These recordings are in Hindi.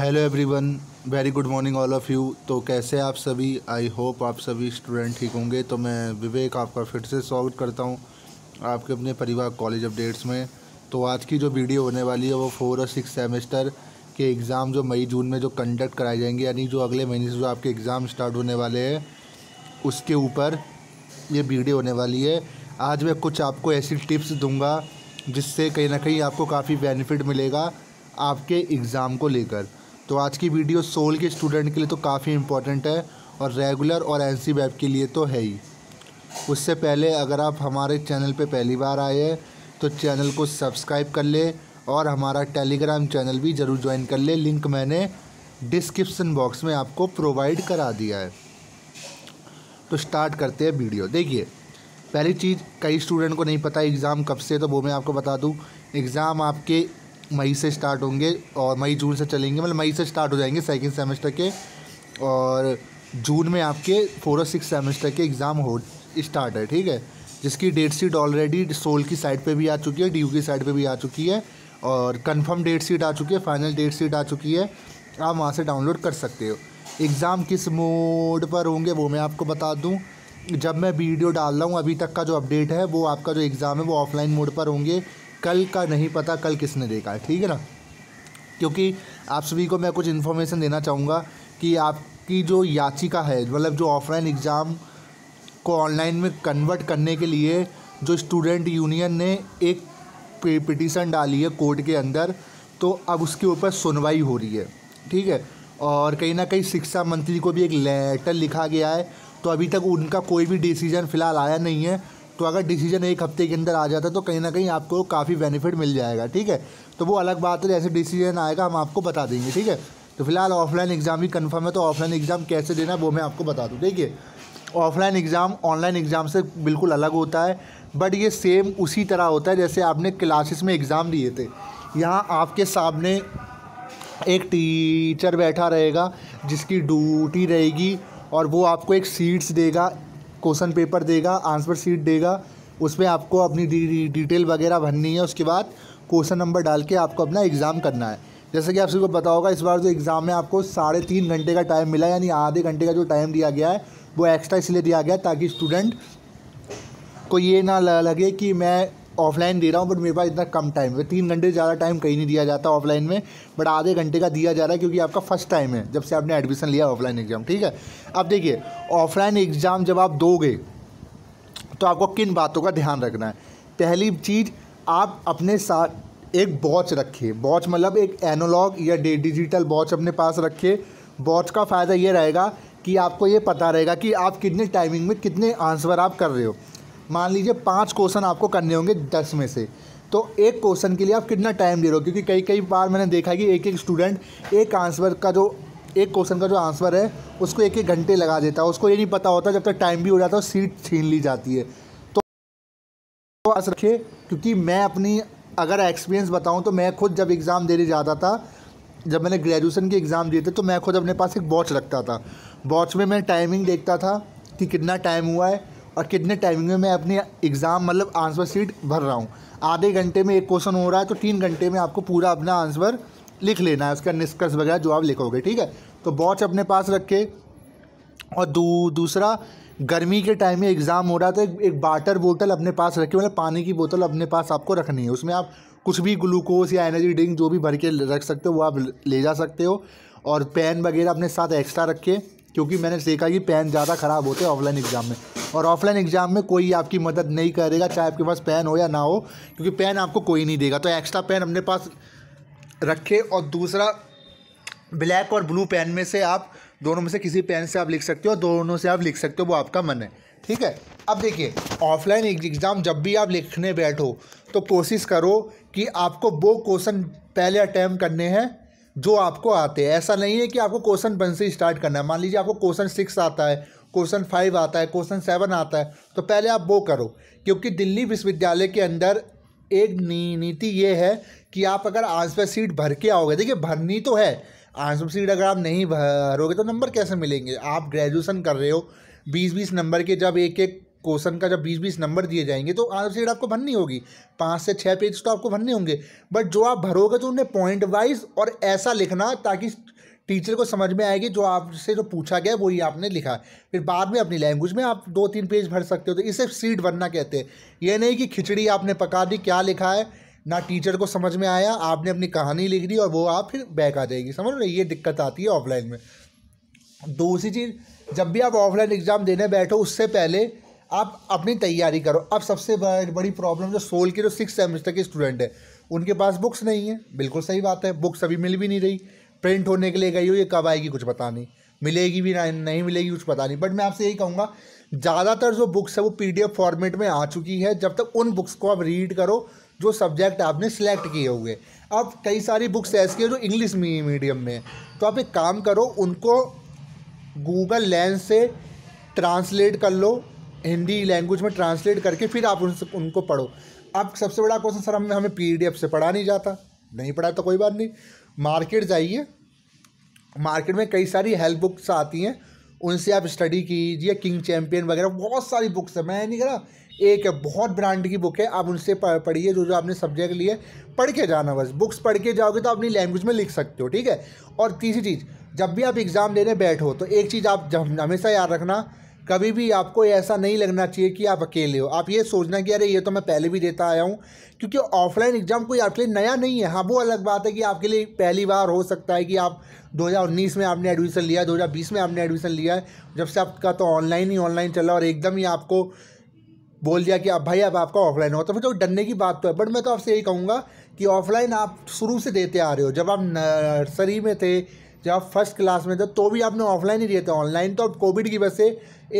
hello everyone very good morning all of you तो कैसे आप सभी आई होप आप सभी स्टूडेंट ठीक होंगे तो मैं विवेक आपका फिर से स्वागत करता हूँ आपके अपने परिवार कॉलेज अपडेट्स में तो आज की जो वीडियो होने वाली है वो फोर और सिक्स सेमेस्टर के एग्ज़ाम जो मई जून में जो कंडक्ट कराए जाएंगे यानी जो अगले महीने से जो आपके एग्ज़ाम स्टार्ट होने वाले हैं उसके ऊपर ये वीडियो होने वाली है आज मैं कुछ आपको ऐसी टिप्स दूँगा जिससे कहीं ना कहीं आपको काफ़ी बेनिफिट मिलेगा आपके एग्ज़ाम को लेकर तो आज की वीडियो सोल के स्टूडेंट के लिए तो काफ़ी इम्पोर्टेंट है और रेगुलर और एन सी के लिए तो है ही उससे पहले अगर आप हमारे चैनल पर पहली बार आए हैं तो चैनल को सब्सक्राइब कर ले और हमारा टेलीग्राम चैनल भी ज़रूर ज्वाइन कर ले लिंक मैंने डिस्क्रिप्सन बॉक्स में आपको प्रोवाइड करा दिया है तो स्टार्ट करते हैं वीडियो देखिए पहली चीज़ कई स्टूडेंट को नहीं पता एग्ज़ाम कब से तो वो मैं आपको बता दूँ एग्ज़ाम आपके मई से स्टार्ट होंगे और मई जून से चलेंगे मतलब मई से स्टार्ट हो जाएंगे सेकेंड सेमेस्टर के और जून में आपके फोर और सिक्स सेमेस्टर के एग्ज़ाम हो स्टार्ट है ठीक है जिसकी डेट सीट ऑलरेडी सोल की साइड पे भी आ चुकी है डी की साइड पे भी आ चुकी है और कंफर्म डेट सीट आ चुकी है फाइनल डेट सीट आ चुकी है आप वहाँ से डाउनलोड कर सकते हो एग्ज़ाम किस मोड पर होंगे वो मैं आपको बता दूँ जब मैं वीडियो डाल रहा हूँ अभी तक का जो अपडेट है वो आपका जो एग्ज़ाम है वो ऑफलाइन मोड पर होंगे कल का नहीं पता कल किसने देखा है ठीक है ना क्योंकि आप सभी को मैं कुछ इन्फॉर्मेशन देना चाहूँगा कि आपकी जो याचिका है मतलब जो ऑफलाइन एग्ज़ाम को ऑनलाइन में कन्वर्ट करने के लिए जो स्टूडेंट यूनियन ने एक पिटीशन डाली है कोर्ट के अंदर तो अब उसके ऊपर सुनवाई हो रही है ठीक है और कहीं ना कहीं शिक्षा मंत्री को भी एक लेटर लिखा गया है तो अभी तक उनका कोई भी डिसीजन फ़िलहाल आया नहीं है तो अगर डिसीजन एक हफ्ते के अंदर आ जाता है तो कहीं ना कहीं आपको काफ़ी बेनिफिट मिल जाएगा ठीक है तो वो अलग बात है जैसे डिसीजन आएगा हम आपको बता देंगे ठीक है तो फिलहाल ऑफलाइन एग्ज़ाम ही कन्फर्म है तो ऑफलाइन एग्ज़ाम कैसे देना वो मैं आपको बता दूँ देखिए ऑफलाइन एग्ज़ाम ऑनलाइन एग्ज़ाम से बिल्कुल अलग होता है बट ये सेम उसी तरह होता है जैसे आपने क्लासेस में एग्ज़ाम दिए थे यहाँ आपके सामने एक टीचर बैठा रहेगा जिसकी ड्यूटी रहेगी और वो आपको एक सीट्स देगा क्वेश्चन पेपर देगा आंसर शीट देगा उसमें आपको अपनी डिटेल वगैरह भरनी है उसके बाद क्वेश्चन नंबर डाल के आपको अपना एग्ज़ाम करना है जैसे कि आप सबको पता होगा इस बार जो एग्ज़ाम में आपको साढ़े तीन घंटे का टाइम मिला यानी आधे घंटे का जो टाइम दिया गया है वो एक्स्ट्रा इसलिए दिया गया है ताकि स्टूडेंट को ये ना लगे कि मैं ऑफलाइन दे रहा हूँ बट मेरे पास इतना कम टाइम है तीन घंटे ज़्यादा टाइम कहीं नहीं दिया जाता ऑफलाइन में बट आधे घंटे का दिया जा रहा है क्योंकि आपका फर्स्ट टाइम है जब से आपने एडमिशन लिया ऑफलाइन एग्ज़ाम ठीक है अब देखिए ऑफलाइन एग्ज़ाम जब आप दोगे तो आपको किन बातों का ध्यान रखना है पहली चीज़ आप अपने साथ एक वॉच रखिए वॉच मतलब एक एनोलॉग या डिजिटल वॉच अपने पास रखिए वॉच का फ़ायदा ये रहेगा कि आपको ये पता रहेगा कि आप कितने टाइमिंग में कितने आंसर आप कर रहे हो मान लीजिए पाँच क्वेश्चन आपको करने होंगे दस में से तो एक क्वेश्चन के लिए आप कितना टाइम दे रहे हो क्योंकि कई कई बार मैंने देखा कि एक एक स्टूडेंट एक आंसर का जो एक क्वेश्चन का जो आंसर है उसको एक एक घंटे लगा देता है उसको ये नहीं पता होता जब तक टाइम भी हो जाता है सीट छीन ली जाती है तो आस रखिए क्योंकि मैं अपनी अगर एक्सपीरियंस बताऊँ तो मैं खुद जब एग्ज़ाम देने जाता था जब मैंने ग्रेजुएसन के एग्ज़ाम दिए थे तो मैं खुद अपने पास एक वॉच रखता था वॉच में मैं टाइमिंग देखता था कि कितना टाइम हुआ है और कितने टाइमिंग में मैं अपनी एग्ज़ाम मतलब आंसर शीट भर रहा हूँ आधे घंटे में एक क्वेश्चन हो रहा है तो तीन घंटे में आपको पूरा अपना आंसर लिख लेना है उसका निष्कर्ष वगैरह जो आप लिखोगे ठीक है तो वॉच अपने पास रखे और दू, दूसरा गर्मी के टाइम में एग्ज़ाम हो रहा तो एक, एक वाटर बोतल अपने पास रखे मतलब पानी की बोतल अपने पास आपको रखनी है उसमें आप कुछ भी ग्लूकोज या एनर्जी ड्रिंक जो भी भर के रख सकते हो वो आप ले जा सकते हो और पेन वगैरह अपने साथ एक्स्ट्रा रखें क्योंकि मैंने देखा कि पेन ज़्यादा ख़राब होते हैं ऑफलाइन एग्ज़ाम में और ऑफलाइन एग्ज़ाम में कोई आपकी मदद नहीं करेगा चाहे आपके पास पेन हो या ना हो क्योंकि पेन आपको कोई नहीं देगा तो एक्स्ट्रा पेन अपने पास रखे और दूसरा ब्लैक और ब्लू पेन में से आप दोनों में से किसी पेन से आप लिख सकते हो दोनों से आप लिख सकते हो वो आपका मन है ठीक है अब देखिए ऑफलाइन एग्ज़ाम जब भी आप लिखने बैठो तो कोशिश करो कि आपको वो क्वेश्चन पहले अटैम्प करने हैं जो आपको आते हैं ऐसा नहीं है कि आपको क्वेश्चन वन से स्टार्ट करना है मान लीजिए आपको क्वेश्चन सिक्स आता है क्वेश्चन फाइव आता है क्वेश्चन सेवन आता है तो पहले आप वो करो क्योंकि दिल्ली विश्वविद्यालय के अंदर एक नीति ये है कि आप अगर आंसर सीट भर के आओगे देखिए भरनी तो है आंसर सीट अगर आप नहीं भरोगे तो नंबर कैसे मिलेंगे आप ग्रेजुएसन कर रहे हो बीस बीस नंबर के जब एक एक क्वेश्चन का जब बीस बीस नंबर दिए जाएंगे तो आंसर सीट आपको भरनी होगी पाँच से छः पेज तो आपको भरने होंगे बट जो आप भरोगे तो उन्हें पॉइंट वाइज और ऐसा लिखना ताकि टीचर को समझ में आएगी जो आपसे जो पूछा गया वही आपने लिखा फिर बाद में अपनी लैंग्वेज में आप दो तीन पेज भर सकते हो तो इसे सीट भरना कहते हैं ये नहीं कि खिचड़ी आपने पका दी क्या लिखा है ना टीचर को समझ में आया आपने अपनी कहानी लिख दी और वो आप फिर बैक आ जाएगी समझ रहे ये दिक्कत आती है ऑफलाइन में दूसरी चीज़ जब भी आप ऑफलाइन एग्ज़ाम देने बैठो उससे पहले आप अपनी तैयारी करो अब सबसे बड़ी प्रॉब्लम जो सोल के जो सिक्स सेमेस्टर के स्टूडेंट है उनके पास बुक्स नहीं है बिल्कुल सही बात है बुक्स अभी मिल भी नहीं रही प्रिंट होने के लिए गई हो ये कब आएगी कुछ पता नहीं मिलेगी भी नहीं मिलेगी कुछ पता नहीं बट मैं आपसे यही कहूँगा ज़्यादातर जो बुक्स है वो पी फॉर्मेट में आ चुकी है जब तक उन बुक्स को आप रीड करो जो सब्जेक्ट आपने सेलेक्ट किए हुए अब कई सारी बुक्स ऐसी हैं जो इंग्लिश मीडियम में है तो आप एक काम करो उनको गूगल लेंस से ट्रांसलेट कर लो हिंदी लैंग्वेज में ट्रांसलेट करके फिर आप उन, उनको पढ़ो अब सबसे बड़ा क्वेश्चन सर हमें हमें पी से पढ़ा नहीं जाता नहीं पढ़ा तो कोई बात नहीं मार्केट जाइए मार्केट में कई सारी हेल्प बुक्स आती हैं उनसे आप स्टडी कीजिए किंग चैम्पियन वगैरह बहुत सारी बुक्स है मैं नहीं कह एक है बहुत ब्रांड की बुक है आप उनसे पढ़िए जो जो आपने सब्जेक्ट लिए पढ़ के जाना बस बुक्स पढ़ के जाओगे तो अपनी लैंग्वेज में लिख सकते हो ठीक है और तीसरी चीज़ जब भी आप एग्ज़ाम देने बैठो तो एक चीज़ आप हमेशा याद रखना कभी भी आपको ऐसा नहीं लगना चाहिए कि आप अकेले हो आप ये सोचना कि अरे ये तो मैं पहले भी देता आया हूँ क्योंकि ऑफलाइन एग्ज़ाम कोई आपके लिए नया नहीं है हाँ वो अलग बात है कि आपके लिए पहली बार हो सकता है कि आप 2019 में आपने एडमिशन लिया है 2020 में आपने एडमिशन लिया है जब से आपका तो ऑनलाइन ही ऑनलाइन चला और एकदम ही आपको बोल दिया कि आप भाई अब आपका ऑफलाइन हो तो फिर तो डरने की बात तो है बट मैं तो आपसे यही कहूँगा कि ऑफलाइन आप शुरू से देते आ रहे हो जब आप नर्सरी में थे जब आप फर्स्ट क्लास में थे तो भी आपने ऑफलाइन ही लिए थे ऑनलाइन तो अब कोविड की वजह से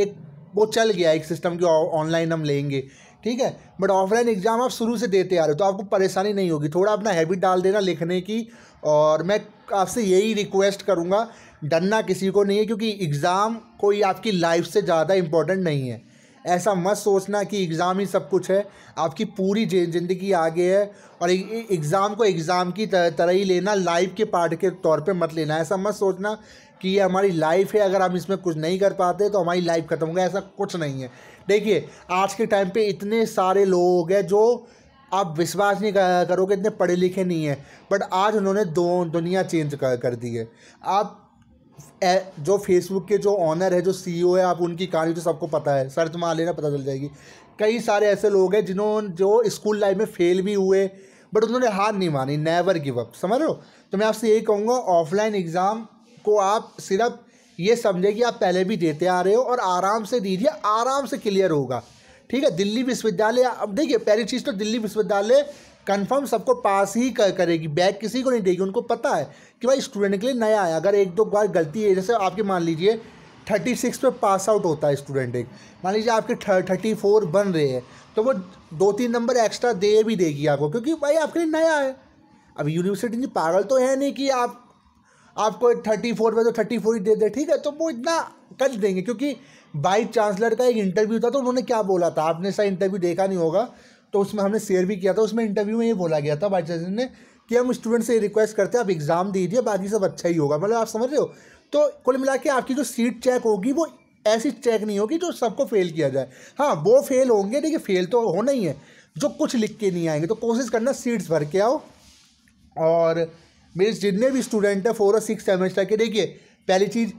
एक वो चल गया एक सिस्टम कि ऑनलाइन हम लेंगे ठीक है बट ऑफलाइन एग्ज़ाम आप शुरू से देते आ रहे हो तो आपको परेशानी नहीं होगी थोड़ा अपना हैबिट डाल देना लिखने की और मैं आपसे यही रिक्वेस्ट करूँगा डरना किसी को नहीं है क्योंकि एग्ज़ाम कोई आपकी लाइफ से ज़्यादा इम्पोर्टेंट नहीं है ऐसा मत सोचना कि एग्ज़ाम ही सब कुछ है आपकी पूरी ज़िंदगी आगे है और एग्ज़ाम को एग्ज़ाम की तरह ही लेना लाइफ के पार्ट के तौर पे मत लेना ऐसा मत सोचना कि ये हमारी लाइफ है अगर हम इसमें कुछ नहीं कर पाते तो हमारी लाइफ ख़त्म हो गया ऐसा कुछ नहीं है देखिए आज के टाइम पर इतने सारे लोग हैं जो आप विश्वास नहीं करोगे इतने पढ़े लिखे नहीं हैं बट आज उन्होंने दो दुनिया चेंज कर, कर दी है आप जो फेसबुक के जो ऑनर है जो सीईओ है आप उनकी कहानी तो सबको पता है सर्च मार लेना पता चल जाएगी कई सारे ऐसे लोग हैं जिन्होंने जो स्कूल लाइफ में फेल भी हुए बट उन्होंने हार नहीं मानी नेवर गिव अप समझ लो तो मैं आपसे यही कहूँगा ऑफलाइन एग्ज़ाम को आप सिर्फ ये समझे कि आप पहले भी देते आ रहे हो और आराम से दीजिए आराम से क्लियर होगा ठीक है दिल्ली विश्वविद्यालय अब देखिए पहली चीज़ तो दिल्ली विश्वविद्यालय कंफर्म सबको पास ही कर, करेगी बैग किसी को नहीं देगी उनको पता है कि भाई स्टूडेंट के लिए नया है अगर एक दो बार गलती है जैसे आपके मान लीजिए थर्टी सिक्स पर पास आउट होता है स्टूडेंट एक मान लीजिए आपके थर्टी फोर बन रहे हैं तो वो दो तीन नंबर एक्स्ट्रा दे भी देगी आपको क्योंकि भाई आपके लिए नया है अब यूनिवर्सिटी पागल तो है नहीं कि आप आपको थर्टी फोर में तो थर्टी फोर ही दे दे ठीक है तो वो इतना कर देंगे क्योंकि वाइस चांसलर का एक इंटरव्यू था तो उन्होंने क्या बोला था आपने सही इंटरव्यू देखा नहीं होगा तो उसमें हमने शेयर भी किया था उसमें इंटरव्यू में ये बोला गया था वाइस चांसलर ने कि हम स्टूडेंट से रिक्वेस्ट करते हैं आप एग्ज़ाम दीजिए बाकी सब अच्छा ही होगा मतलब आप समझ रहे हो तो कुल मिला के आपकी जो सीट चेक होगी वो ऐसी चेक नहीं होगी जो सबको फेल किया जाए हाँ वो फेल होंगे देखिए फेल तो होना ही है जो कुछ लिख के नहीं आएंगे तो कोशिश करना सीट्स भर के आओ और मेरे जितने भी स्टूडेंट हैं फोर और सिक्स सेमेस्टर के देखिए पहली चीज़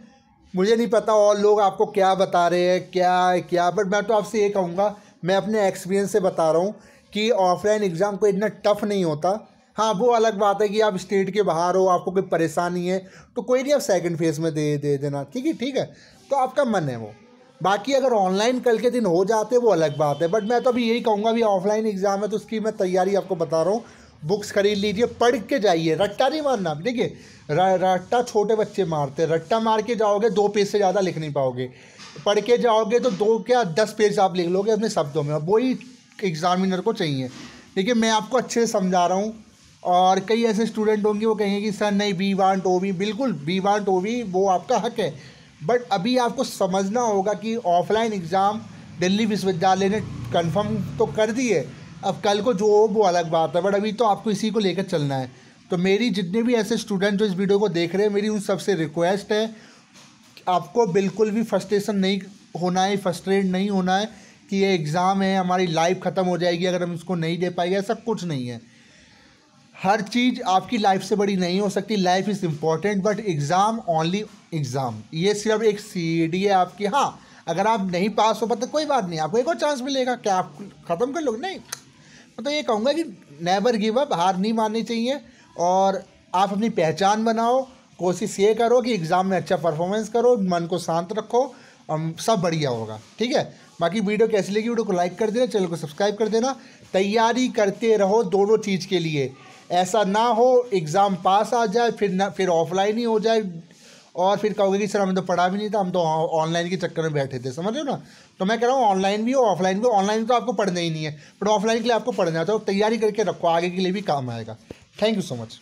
मुझे नहीं पता और लोग आपको क्या बता रहे हैं क्या क्या बट मैं तो आपसे ये कहूँगा मैं अपने एक्सपीरियंस से बता रहा हूँ कि ऑफलाइन एग्ज़ाम को इतना टफ नहीं होता हाँ वो अलग बात है कि आप स्टेट के बाहर हो आपको कोई परेशानी है तो कोई नहीं आप सेकंड फेज़ में दे दे देना ठीक है ठीक है तो आपका मन है वो बाकी अगर ऑनलाइन कल के दिन हो जाते वो अलग बात है बट मैं तो अभी यही कहूँगा अभी ऑफलाइन एग्ज़ाम है तो उसकी मैं तैयारी आपको बता रहा हूँ बुक्स खरीद लीजिए पढ़ के जाइए रट्टा नहीं मारना आप देखिए रट्टा छोटे बच्चे मारते रट्टा मार के जाओगे दो पेज से ज़्यादा लिख नहीं पाओगे पढ़ के जाओगे तो दो क्या दस पेज आप लिख लोगे अपने शब्दों में वही एग्ज़ामिनर को चाहिए देखिए मैं आपको अच्छे से समझा रहा हूँ और कई ऐसे स्टूडेंट होंगे वो कहेंगे कि सर नहीं बी वांट ओ वी बिल्कुल बी वांट ओ वी वो आपका हक है बट अभी आपको समझना होगा कि ऑफलाइन एग्ज़ाम दिल्ली विश्वविद्यालय ने कन्फर्म तो कर दी है अब कल को जो हो वो अलग बात है बट अभी तो आपको इसी को लेकर चलना है तो मेरी जितने भी ऐसे स्टूडेंट जो इस वीडियो को देख रहे हैं मेरी उन सबसे रिक्वेस्ट है आपको बिल्कुल भी फ्रस्ट्रेशन नहीं होना है फ्रस्ट्रेट नहीं होना है कि ये एग्ज़ाम है हमारी लाइफ ख़त्म हो जाएगी अगर हम इसको नहीं दे पाएंगे ऐसा कुछ नहीं है हर चीज़ आपकी लाइफ से बड़ी नहीं हो सकती life is important but exam only exam ये सिर्फ एक सी है आपकी हाँ अगर आप नहीं पास हो पाते मतलब कोई बात नहीं आपको एक और चांस मिलेगा क्या आप ख़त्म कर लोगे नहीं मैं मतलब तो ये कहूँगा कि नेवर गिव अप हार नहीं माननी चाहिए और आप अपनी पहचान बनाओ कोशिश ये करो कि एग्ज़ाम में अच्छा परफॉर्मेंस करो मन को शांत रखो और सब बढ़िया होगा ठीक है बाकी वीडियो कैसी लगी वीडियो को लाइक कर देना चैनल को सब्सक्राइब कर देना तैयारी करते रहो दोनों चीज़ के लिए ऐसा ना हो एग्ज़ाम पास आ जाए फिर ना फिर ऑफलाइन ही हो जाए और फिर कहोगे कि सर हमें तो पढ़ा भी नहीं था हम तो ऑनलाइन के चक्कर में बैठे थे समझ रहे हो ना तो मैं कह रहा हूँ ऑनलाइन भी हो ऑफलाइन भी ऑनलाइन तो आपको पढ़ना ही नहीं है बट ऑफलाइन के लिए आपको पढ़ना है तो तैयारी करके रखो आगे के लिए भी काम आएगा थैंक यू सो मच